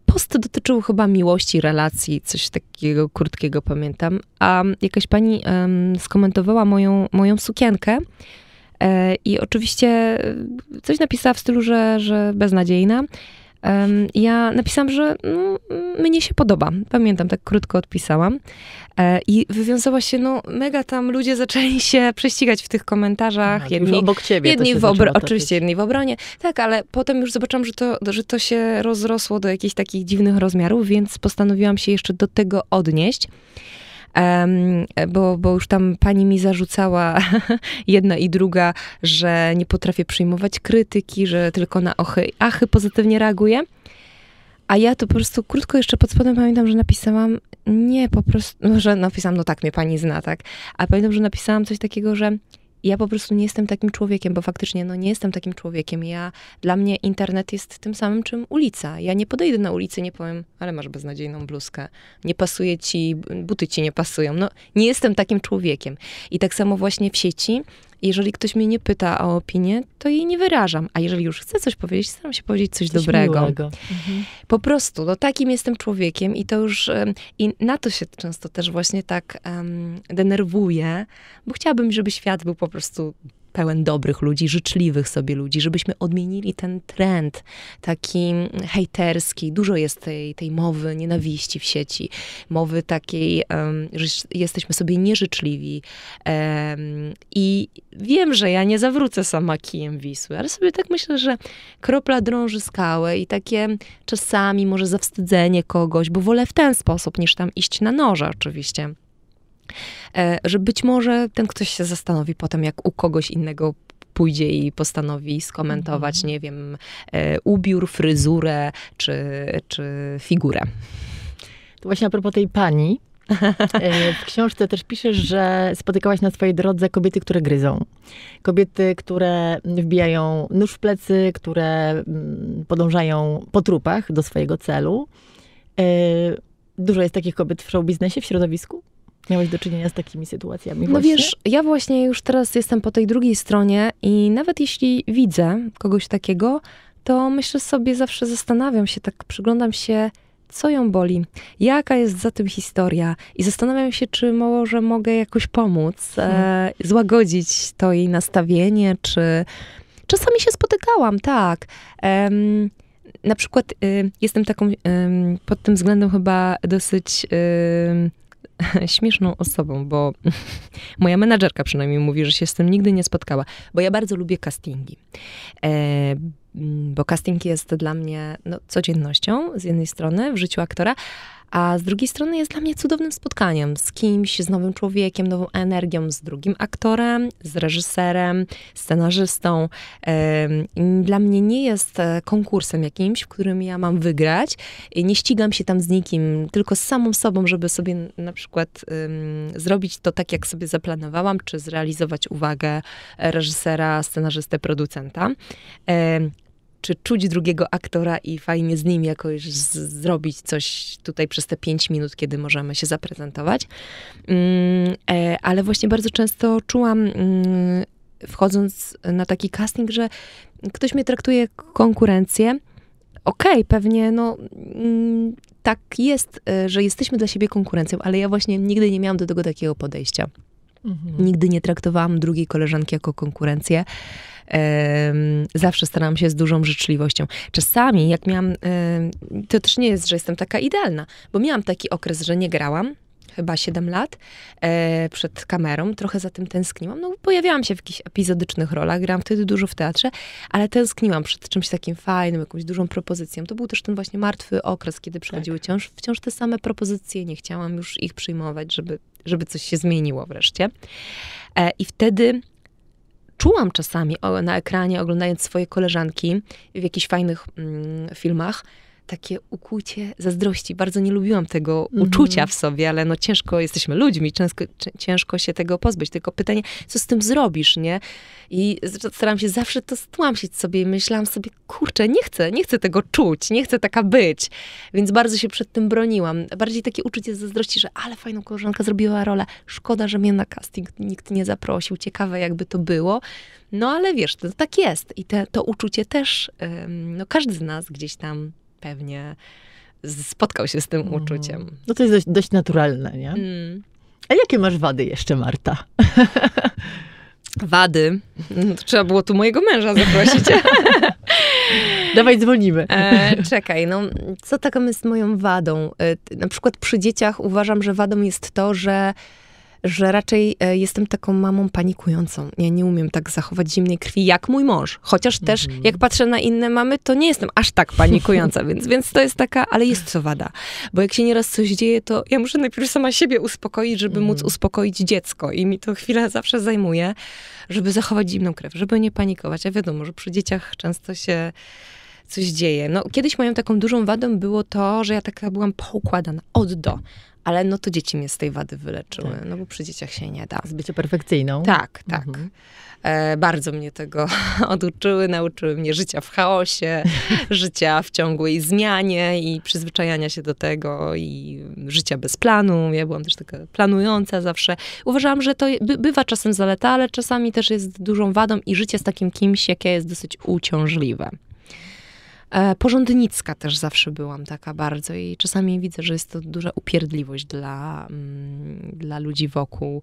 S1: post dotyczył chyba miłości, relacji, coś takiego krótkiego pamiętam, a jakaś pani um, skomentowała moją, moją sukienkę e, i oczywiście e, coś napisała w stylu, że, że beznadziejna ja napisałam, że no, mnie się podoba. Pamiętam, tak krótko odpisałam. E, I wywiązała się, no mega tam ludzie zaczęli się prześcigać w tych komentarzach. jedni obok ciebie. Jedni w obro- oczywiście, jedni w obronie. Tak, ale potem już zobaczyłam, że to, że to się rozrosło do jakichś takich dziwnych rozmiarów, więc postanowiłam się jeszcze do tego odnieść bo, bo już tam pani mi zarzucała jedna i druga, że nie potrafię przyjmować krytyki, że tylko na ochy i achy pozytywnie reaguję. A ja to po prostu krótko jeszcze pod spodem pamiętam, że napisałam, nie, po prostu, no, że napisałam, no tak, mnie pani zna, tak. A pamiętam, że napisałam coś takiego, że ja po prostu nie jestem takim człowiekiem, bo faktycznie no, nie jestem takim człowiekiem. Ja, dla mnie internet jest tym samym, czym ulica. Ja nie podejdę na ulicy, nie powiem, ale masz beznadziejną bluzkę, nie pasuje ci, buty ci nie pasują. No, nie jestem takim człowiekiem. I tak samo właśnie w sieci jeżeli ktoś mnie nie pyta o opinię, to jej nie wyrażam. A jeżeli już chcę coś powiedzieć, staram się powiedzieć coś, coś dobrego. Mhm. Po prostu, no takim jestem człowiekiem i to już, i na to się często też właśnie tak um, denerwuję, bo chciałabym, żeby świat był po prostu pełen dobrych ludzi, życzliwych sobie ludzi, żebyśmy odmienili ten trend taki hejterski. Dużo jest tej, tej mowy nienawiści w sieci, mowy takiej, um, że jesteśmy sobie nieżyczliwi. Um, I wiem, że ja nie zawrócę sama kijem Wisły, ale sobie tak myślę, że kropla drąży skałę i takie czasami może zawstydzenie kogoś, bo wolę w ten sposób, niż tam iść na noże oczywiście. E, że być może ten ktoś się zastanowi potem, jak u kogoś innego pójdzie i postanowi skomentować, mhm. nie wiem, e, ubiór, fryzurę czy, czy figurę.
S2: To właśnie a propos tej pani. E, w książce też piszesz, że spotykałaś na swojej drodze kobiety, które gryzą. Kobiety, które wbijają nóż w plecy, które mm, podążają po trupach do swojego celu. Dużo jest takich kobiet w showbiznesie, w środowisku? miałeś do czynienia z takimi sytuacjami? No właśnie? No wiesz,
S1: ja właśnie już teraz jestem po tej drugiej stronie i nawet jeśli widzę kogoś takiego, to myślę sobie, zawsze zastanawiam się, tak przyglądam się, co ją boli, jaka jest za tym historia i zastanawiam się, czy może mogę jakoś pomóc, e, mhm. złagodzić to jej nastawienie, czy czasami się spotykałam, tak. na przykład y, jestem taką y, pod tym względem chyba dosyć y, śmieszną osobą, bo moja menadżerka przynajmniej mówi, że się z tym nigdy nie spotkała, bo ja bardzo lubię castingi. E, bo casting jest dla mnie no, codziennością z jednej strony w życiu aktora, a z drugiej strony jest dla mnie cudownym spotkaniem z kimś, z nowym człowiekiem, nową energią, z drugim aktorem, z reżyserem, scenarzystą. Dla mnie nie jest e, konkursem jakimś, w którym ja mam wygrać. Nie ścigam się tam z nikim, tylko z samą sobą, żeby sobie na przykład zrobić to tak, jak sobie zaplanowałam, czy zrealizować uwagę reżysera, scenarzystę, producenta czy czuć drugiego aktora i fajnie z nim jakoś z zrobić coś tutaj przez te pięć minut, kiedy możemy się zaprezentować. Mm, e, ale właśnie bardzo często czułam, mm, wchodząc na taki casting, że ktoś mnie traktuje jak konkurencję. Okej, okay, pewnie no, mm, tak jest, e, że jesteśmy dla siebie konkurencją, ale ja właśnie nigdy nie miałam do tego takiego podejścia. Mhm. Nigdy nie traktowałam drugiej koleżanki jako konkurencję zawsze staram się z dużą życzliwością. Czasami, jak miałam, to też nie jest, że jestem taka idealna, bo miałam taki okres, że nie grałam, chyba 7 lat e, przed kamerą, trochę za tym tęskniłam. No, pojawiałam się w jakichś epizodycznych rolach, grałam wtedy dużo w teatrze, ale tęskniłam przed czymś takim fajnym, jakąś dużą propozycją. To był też ten właśnie martwy okres, kiedy przychodziły tak. wciąż, wciąż te same propozycje, nie chciałam już ich przyjmować, żeby, żeby coś się zmieniło wreszcie. E, I wtedy czułam czasami na ekranie, oglądając swoje koleżanki w jakichś fajnych mm, filmach, takie ukłucie zazdrości. Bardzo nie lubiłam tego mhm. uczucia w sobie, ale no ciężko, jesteśmy ludźmi, ciężko, ciężko się tego pozbyć. Tylko pytanie, co z tym zrobisz, nie? I staram się zawsze to stłamsić sobie i myślałam sobie, kurczę, nie chcę, nie chcę tego czuć, nie chcę taka być. Więc bardzo się przed tym broniłam. Bardziej takie uczucie zazdrości, że ale fajną koleżanka zrobiła rolę. Szkoda, że mnie na casting nikt nie zaprosił. Ciekawe, jakby to było. No ale wiesz, to, tak jest. I te, to uczucie też, no każdy z nas gdzieś tam pewnie spotkał się z tym mm. uczuciem.
S2: No to jest dość, dość naturalne, nie? Mm. A jakie masz wady jeszcze, Marta?
S1: Wady. No trzeba było tu mojego męża zaprosić. Dawaj, dzwonimy. E, czekaj, no co taką jest moją wadą? E, na przykład przy dzieciach uważam, że wadą jest to, że że raczej e, jestem taką mamą panikującą. Ja nie umiem tak zachować zimnej krwi jak mój mąż. Chociaż też, mhm. jak patrzę na inne mamy, to nie jestem aż tak panikująca, więc, więc to jest taka, ale jest co wada. Bo jak się nieraz coś dzieje, to ja muszę najpierw sama siebie uspokoić, żeby mhm. móc uspokoić dziecko. I mi to chwilę zawsze zajmuje, żeby zachować zimną krew, żeby nie panikować. A wiadomo, że przy dzieciach często się coś dzieje. No, kiedyś moją taką dużą wadą było to, że ja taka byłam poukładana od do ale no to dzieci mnie z tej wady wyleczyły, tak. no bo przy dzieciach się nie da. Z bycia perfekcyjną. Tak, tak. Mhm. E, bardzo mnie tego oduczyły, nauczyły mnie życia w chaosie, życia w ciągłej zmianie i przyzwyczajania się do tego i życia bez planu. Ja byłam też taka planująca zawsze. Uważałam, że to by, bywa czasem zaleta, ale czasami też jest dużą wadą i życie z takim kimś, jakie jest dosyć uciążliwe. E, porządnicka też zawsze byłam taka bardzo i czasami widzę, że jest to duża upierdliwość dla, mm, dla ludzi wokół,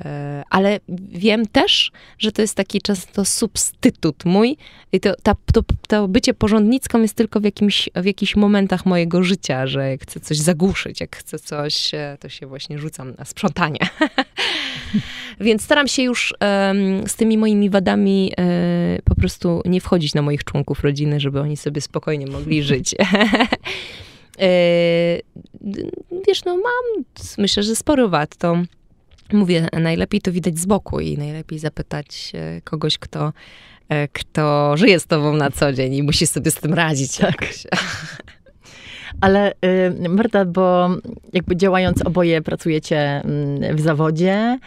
S1: e, ale wiem też, że to jest taki często substytut mój i to, ta, to, to bycie porządnicką jest tylko w, jakimś, w jakichś momentach mojego życia, że jak chcę coś zagłuszyć, jak chcę coś, e, to się właśnie rzucam na sprzątanie. Więc staram się już um, z tymi moimi wadami um, po prostu nie wchodzić na moich członków rodziny, żeby oni sobie spokojnie mogli żyć. E, wiesz, no mam, myślę, że sporo wad, to mówię, najlepiej to widać z boku i najlepiej zapytać e, kogoś, kto, e, kto żyje z tobą na co dzień i musi sobie z tym radzić tak. jakoś. Ale y, Marta,
S2: bo jakby działając oboje pracujecie mm, w zawodzie,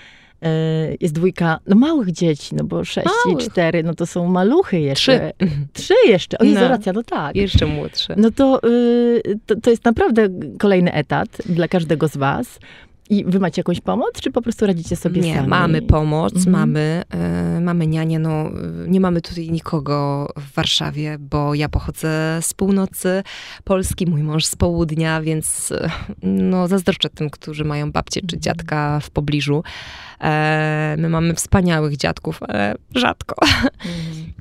S2: E, jest dwójka no małych dzieci, no bo sześć małych. i cztery, no to są maluchy jeszcze. Trzy. Trzy jeszcze, o no. racja,
S1: no tak. Jeszcze młodsze.
S2: No to, y, to, to jest naprawdę kolejny etat dla każdego z was. I wy macie jakąś pomoc, czy po prostu radzicie sobie nie, sami? Nie, mamy
S1: pomoc, mhm. mamy, y, mamy nianie. No, nie mamy tutaj nikogo w Warszawie, bo ja pochodzę z północy Polski, mój mąż z południa, więc e, no, zazdroszczę tym, którzy mają babcię czy mhm. dziadka w pobliżu. E, my mamy wspaniałych dziadków, ale rzadko. Mhm.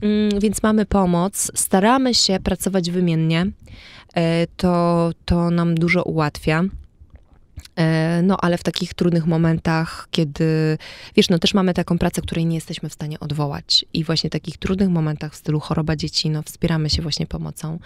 S1: Mm, więc mamy pomoc. Staramy się pracować wymiennie. E, to, to nam dużo ułatwia. E, no, ale w takich trudnych momentach, kiedy wiesz, no też mamy taką pracę, której nie jesteśmy w stanie odwołać. I właśnie w takich trudnych momentach w stylu choroba dzieci, no wspieramy się właśnie pomocą.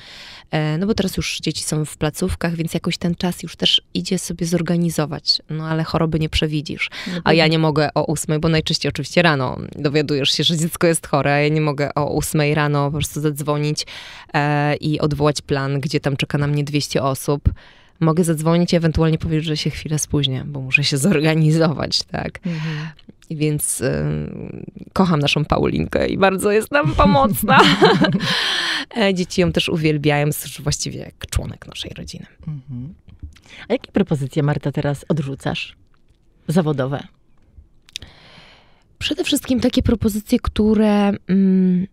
S1: E, no bo teraz już dzieci są w placówkach, więc jakoś ten czas już też idzie sobie zorganizować. No ale choroby nie przewidzisz. No A ja nie mogę o ósmej, bo najczęściej oczywiście rano dowiadujesz się, że dziecko jest chore. Ja nie mogę o ósmej rano po prostu zadzwonić e, i odwołać plan, gdzie tam czeka na mnie 200 osób mogę zadzwonić i ewentualnie powiedzieć, że się chwilę spóźnię, bo muszę się zorganizować, tak. Mhm. Więc y, kocham naszą Paulinkę i bardzo jest nam pomocna. E, dzieci ją też uwielbiają, już właściwie jak członek naszej rodziny.
S2: Mhm. A jakie propozycje, Marta, teraz odrzucasz? Zawodowe?
S1: Przede wszystkim takie propozycje, które mm,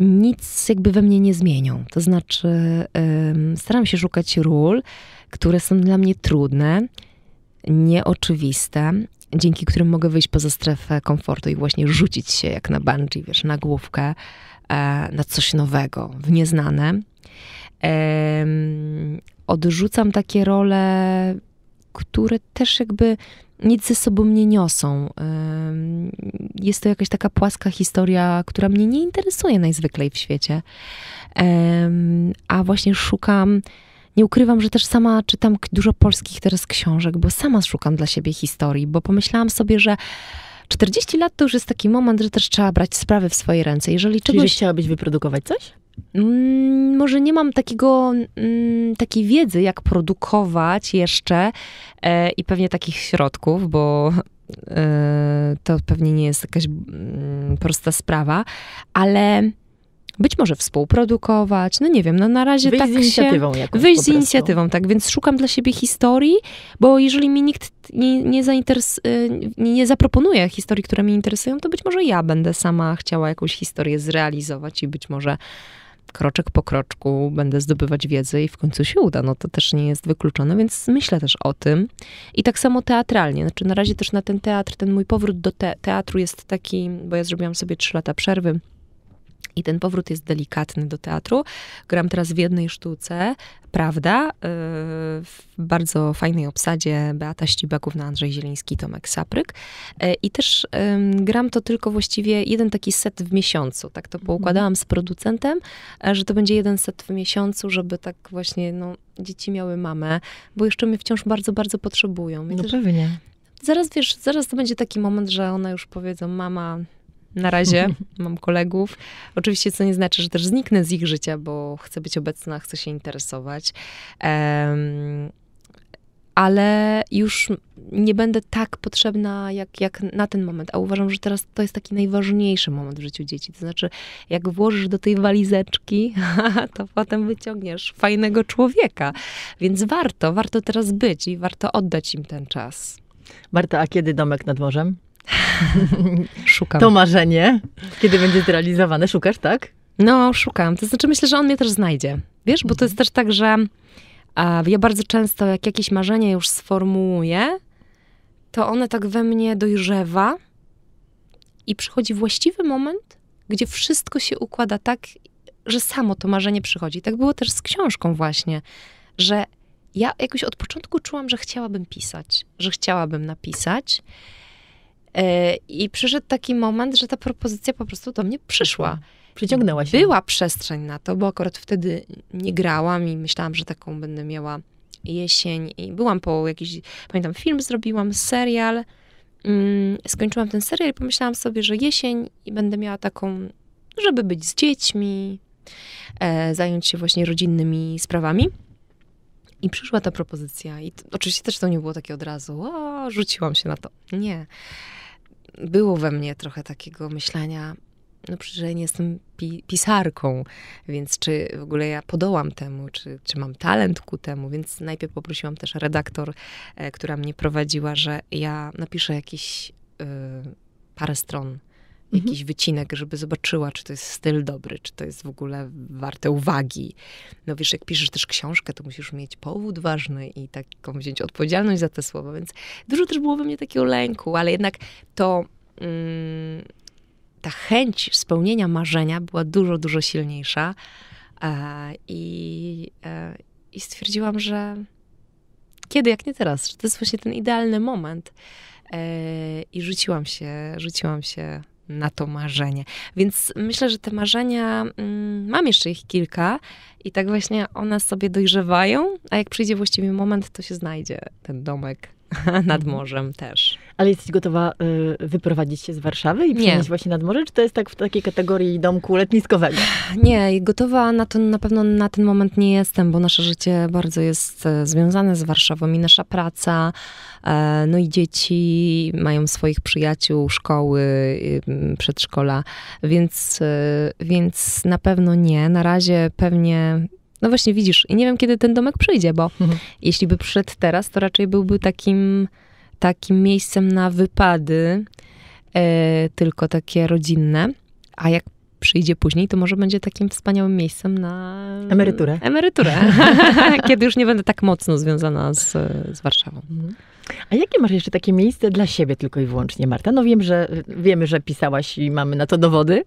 S1: nic jakby we mnie nie zmienią. To znaczy, staram się szukać ról, które są dla mnie trudne, nieoczywiste, dzięki którym mogę wyjść poza strefę komfortu i właśnie rzucić się jak na bungee, wiesz, na główkę, e, na coś nowego, w nieznane. odrzucam takie role które też jakby nic ze sobą nie niosą. Jest to jakaś taka płaska historia, która mnie nie interesuje najzwyklej w świecie. A właśnie szukam. Nie ukrywam, że też sama czytam dużo polskich teraz książek, bo sama szukam dla siebie historii, bo pomyślałam sobie, że 40 lat to już jest taki moment, że też trzeba brać sprawy w swoje ręce. Jeżeli Czyli czegoś... chciałabyś wyprodukować coś? Mm, może nie mam takiego, mm, takiej wiedzy, jak produkować jeszcze e, i pewnie takich środków, bo e, to pewnie nie jest jakaś mm, prosta sprawa, ale być może współprodukować, no nie wiem, no na razie wyjść tak z inicjatywą się, jakąś Wyjść z inicjatywą, tak, więc szukam dla siebie historii, bo jeżeli mi nikt nie, nie, zainters- y, nie zaproponuje historii, które mnie interesują, to być może ja będę sama chciała jakąś historię zrealizować i być może kroczek po kroczku będę zdobywać wiedzę i w końcu się uda. No to też nie jest wykluczone, więc myślę też o tym. I tak samo teatralnie. Znaczy na razie też na ten teatr, ten mój powrót do te teatru jest taki, bo ja zrobiłam sobie trzy lata przerwy i ten powrót jest delikatny do teatru. Gram teraz w jednej sztuce, prawda, e, w bardzo fajnej obsadzie Beata Ścibaków na Andrzej Zieliński, Tomek Sapryk. E, I też gram to tylko właściwie jeden taki set w miesiącu. Tak to mhm. poukładałam z producentem, e, że to będzie jeden set w miesiącu, żeby tak właśnie, no, dzieci miały mamę, bo jeszcze mnie wciąż bardzo, bardzo potrzebują. I no też, pewnie. Zaraz, wiesz, zaraz to będzie taki moment, że one już powiedzą, mama, na razie mam kolegów. Oczywiście, co nie znaczy, że też zniknę z ich życia, bo chcę być obecna, chcę się interesować. Um, ale już nie będę tak potrzebna jak, jak na ten moment. A uważam, że teraz to jest taki najważniejszy moment w życiu dzieci. To znaczy, jak włożysz do tej walizeczki, to potem wyciągniesz fajnego człowieka. Więc warto, warto teraz być i warto oddać im ten czas. Marta, a kiedy domek nad morzem?
S2: Szukam. To
S1: marzenie, kiedy będzie zrealizowane, szukasz, tak? No, szukam. To znaczy, myślę, że on mnie też znajdzie. Wiesz, bo to jest też tak, że a, ja bardzo często, jak jakieś marzenie już sformułuję, to one tak we mnie dojrzewa i przychodzi właściwy moment, gdzie wszystko się układa tak, że samo to marzenie przychodzi. Tak było też z książką właśnie, że ja jakoś od początku czułam, że chciałabym pisać, że chciałabym napisać. E, I przyszedł taki moment, że ta propozycja po prostu do mnie przyszła. Przyciągnęła się. Była przestrzeń na to, bo akurat wtedy nie grałam i myślałam, że taką będę miała jesień. I byłam po jakiś, pamiętam, film zrobiłam, serial. Mm, skończyłam ten serial i pomyślałam sobie, że jesień i będę miała taką, żeby być z dziećmi, e, zająć się właśnie rodzinnymi sprawami. I przyszła ta propozycja. I to, oczywiście też to nie było takie od razu, o, rzuciłam się na to. Nie było we mnie trochę takiego myślenia, no przecież ja nie jestem pi pisarką, więc czy w ogóle ja podołam temu, czy, czy mam talent ku temu, więc najpierw poprosiłam też redaktor, e, która mnie prowadziła, że ja napiszę jakieś y, parę stron Mhm. jakiś mhm. wycinek, żeby zobaczyła, czy to jest styl dobry, czy to jest w ogóle warte uwagi. No wiesz, jak piszesz też książkę, to musisz mieć powód ważny i taką wziąć odpowiedzialność za te słowa, więc dużo też było we mnie takiego lęku, ale jednak to... Mm, ta chęć spełnienia marzenia była dużo, dużo silniejsza. E, I, e, i stwierdziłam, że kiedy, jak nie teraz, że to jest właśnie ten idealny moment. E, I rzuciłam się, rzuciłam się na to marzenie. Więc myślę, że te marzenia, mm, mam jeszcze ich kilka i tak właśnie one sobie dojrzewają, a jak przyjdzie właściwy moment, to się znajdzie ten domek nad mhm. morzem też. Ale jesteś gotowa y, wyprowadzić
S2: się z Warszawy i przenieść właśnie nad morze? Czy to jest tak w takiej kategorii domku letniskowego?
S1: Nie, gotowa na to na pewno na ten moment nie jestem, bo nasze życie bardzo jest e, związane z Warszawą i nasza praca, e, no i dzieci mają swoich przyjaciół, szkoły, przedszkola, więc, e, więc na pewno nie. Na razie pewnie no właśnie widzisz, i nie wiem, kiedy ten domek przyjdzie, bo mhm. jeśli by przyszedł teraz, to raczej byłby takim takim miejscem na wypady, e, tylko takie rodzinne. A jak przyjdzie później, to może będzie takim wspaniałym miejscem na emeryturę. Emeryturę. Kiedy już nie będę tak mocno związana z, z Warszawą. Mhm.
S2: A jakie masz jeszcze takie miejsce dla siebie tylko i wyłącznie, Marta? No wiem, że wiemy, że pisałaś i mamy na to dowody.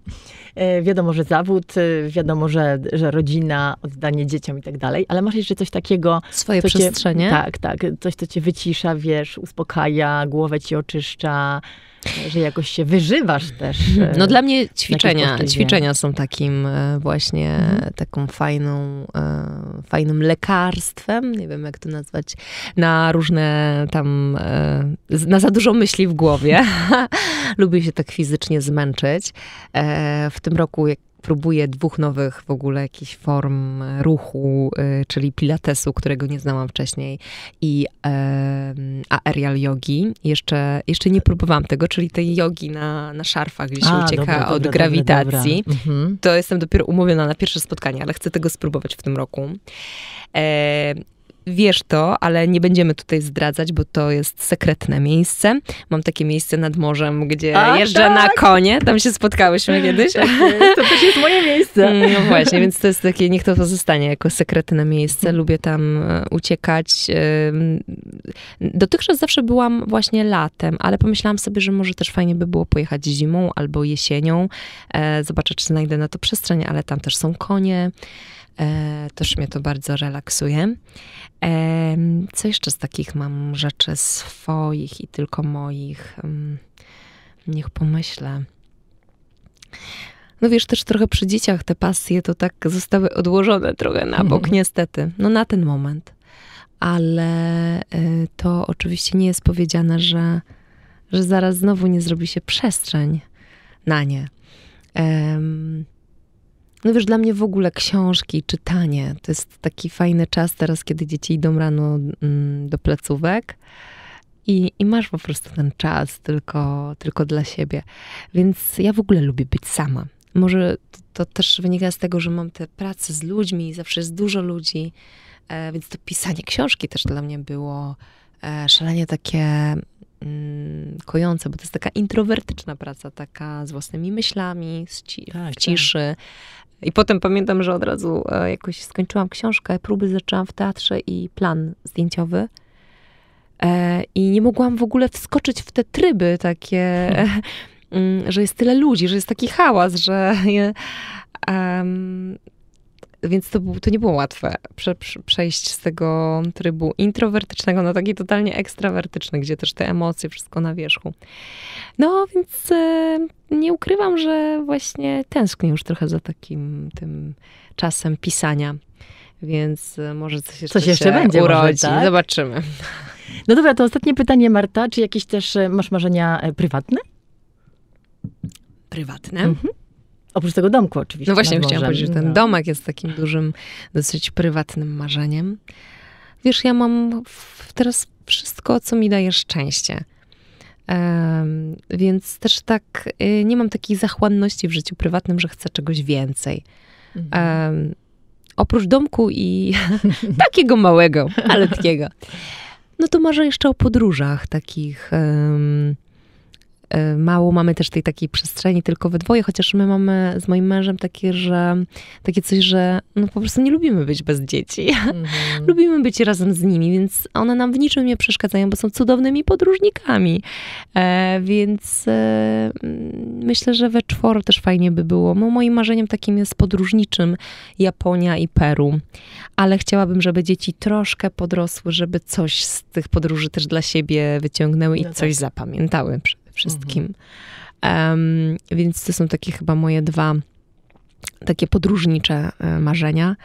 S2: E, wiadomo, że zawód, e, wiadomo, że, że rodzina, oddanie dzieciom i tak dalej, ale masz jeszcze coś takiego. Swoje co przestrzenie? Cię, tak, tak. Coś, co cię wycisza, wiesz, uspokaja, głowę ci oczyszcza że jakoś się wyżywasz też. Mhm. E, no dla mnie ćwiczenia, ćwiczenia
S1: są takim e, właśnie, mhm. taką fajną, e, fajnym lekarstwem, nie wiem jak to nazwać, na różne tam, na za dużo myśli w głowie. Lubię się tak fizycznie zmęczyć. W tym roku, jak próbuję dwóch nowych w ogóle jakichś form ruchu, y, czyli pilatesu, którego nie znałam wcześniej i e, aerial yogi. Jeszcze, jeszcze nie próbowałam tego, czyli tej yogi na, na szarfach, gdzie się A, ucieka dobra, od dobra, grawitacji. Dobra, mhm. To jestem dopiero umówiona na pierwsze spotkanie, ale chcę tego spróbować w tym roku. E, wiesz to, ale nie będziemy tutaj zdradzać, bo to jest sekretne miejsce. Mam takie miejsce nad morzem, gdzie A, jeżdżę tak. na konie. Tam się spotkałyśmy kiedyś. Tak to też jest moje miejsce. No właśnie, więc to jest takie, niech to pozostanie jako sekretne miejsce. Lubię tam e, uciekać. Dotychczas zawsze byłam właśnie latem, ale pomyślałam sobie, że może też fajnie by było pojechać zimą albo jesienią. E, Zobaczę, czy znajdę na to przestrzeń, ale tam też są konie. E, też mnie to bardzo relaksuje. E, co jeszcze z takich mam rzeczy swoich i tylko moich? Mm, niech pomyślę. No wiesz, też trochę przy dzieciach te pasje to tak zostały odłożone trochę na mhm. bok, mm. niestety. No na ten moment. Ale y, to oczywiście nie jest powiedziane, że, że zaraz znowu nie zrobi się przestrzeń na nie. Um, no wiesz, dla mnie w ogóle książki, czytanie to jest taki fajny czas teraz, kiedy dzieci idą rano mm, do placówek. I, I, masz po prostu ten czas tylko, tylko dla siebie. Więc ja w ogóle lubię być sama. Może to, to też wynika z tego, że mam te prace z ludźmi, zawsze jest dużo ludzi, e, więc to pisanie książki też dla mnie było e, szalenie takie mm, kojące, bo to jest taka introwertyczna praca, taka z własnymi myślami, z ci tak, w ciszy, tak. I potem pamiętam, że od razu e, jakoś skończyłam książkę, próby zaczęłam w teatrze i plan zdjęciowy. E, I nie mogłam w ogóle wskoczyć w te tryby takie, hmm. że jest tyle ludzi, że jest taki hałas, że um, więc to, był, to nie było łatwe prze, przejść z tego trybu introwertycznego na taki totalnie ekstrawertyczny, gdzie też te emocje, wszystko na wierzchu. No więc e, nie ukrywam, że właśnie tęsknię już trochę za takim tym czasem pisania. Więc e, może coś jeszcze, coś jeszcze będzie urodzi. Może, tak? Zobaczymy.
S2: No dobra, to ostatnie pytanie, Marta. Czy jakieś też e, masz marzenia prywatne?
S1: Prywatne? Mhm. Oprócz tego domku oczywiście. No właśnie chciałam powiedzieć, że ten no. domek jest takim dużym, dosyć prywatnym marzeniem. Wiesz, ja mam teraz wszystko, co mi daje szczęście. Um, więc też tak y, nie mam takiej zachłanności w życiu prywatnym, że chcę czegoś więcej. Mhm. Um, oprócz domku i takiego małego, ale takiego. No to marzę jeszcze o podróżach takich um, Y, mało mamy też tej takiej przestrzeni tylko we dwoje, chociaż my mamy z moim mężem takie, że takie coś, że no po prostu nie lubimy być bez dzieci. Mm -hmm. lubimy być razem z nimi, więc one nam w niczym nie przeszkadzają, bo są cudownymi podróżnikami. E, więc e, mm, myślę, że we czworo też fajnie by było. No, moim marzeniem takim jest podróżniczym Japonia i Peru, ale chciałabym, żeby dzieci troszkę podrosły, żeby coś z tych podróży też dla siebie wyciągnęły i no tak. coś zapamiętały wszystkim. Mhm. Um, więc to są takie chyba moje dwa takie podróżnicze e,
S2: marzenia.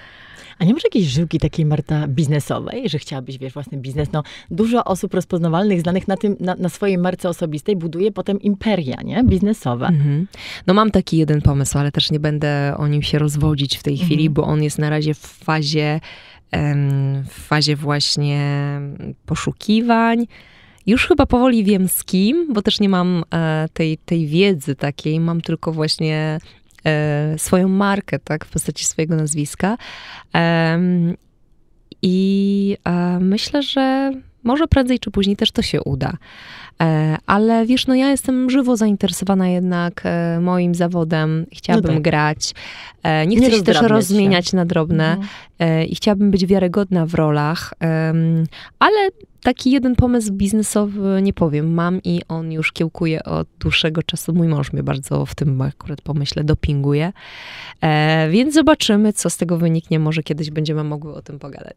S2: A nie masz jakiejś żyłki takiej, Marta, biznesowej, że chciałabyś, wiesz, własny biznes? No, dużo osób rozpoznawalnych, znanych na tym, na, na swojej marce osobistej buduje potem imperia, nie?
S1: Biznesowe. Mm-hmm. No mam taki jeden pomysł, ale też nie będę o nim się rozwodzić w tej mm-hmm. chwili, bo on jest na razie w fazie, em, w fazie właśnie poszukiwań, już chyba powoli wiem z kim, bo też nie mam e, tej, tej wiedzy takiej, mam tylko właśnie e, swoją markę, tak, w postaci swojego nazwiska. E, I myślę, że może prędzej czy później też to się uda. E, ale wiesz, no ja jestem żywo zainteresowana jednak e, moim zawodem. Chciałabym no tak. grać. E, nie chcę nie się też rozmieniać się. na drobne. Mhm. I chciałabym być wiarygodna w rolach. Ale taki jeden pomysł biznesowy, nie powiem, mam i on już kiełkuje od dłuższego czasu. Mój mąż mnie bardzo w tym akurat pomyśle dopinguje. więc zobaczymy, co z tego wyniknie. Może kiedyś będziemy mogły o tym pogadać.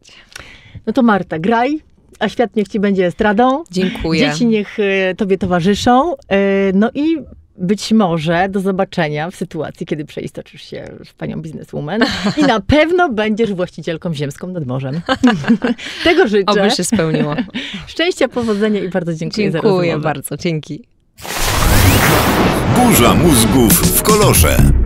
S1: No to Marta, graj, a świat
S2: niech ci będzie estradą. Dziękuję. Dzieci niech e, tobie towarzyszą. E, no i być może do zobaczenia w sytuacji, kiedy przeistoczysz się w panią bizneswoman i na pewno będziesz właścicielką ziemską nad morzem. Tego życzę. Oby się spełniło. Szczęścia, powodzenia i bardzo dziękuję, dziękuję za rozmowę. Dziękuję bardzo, dzięki.
S1: Burza mózgów w kolorze.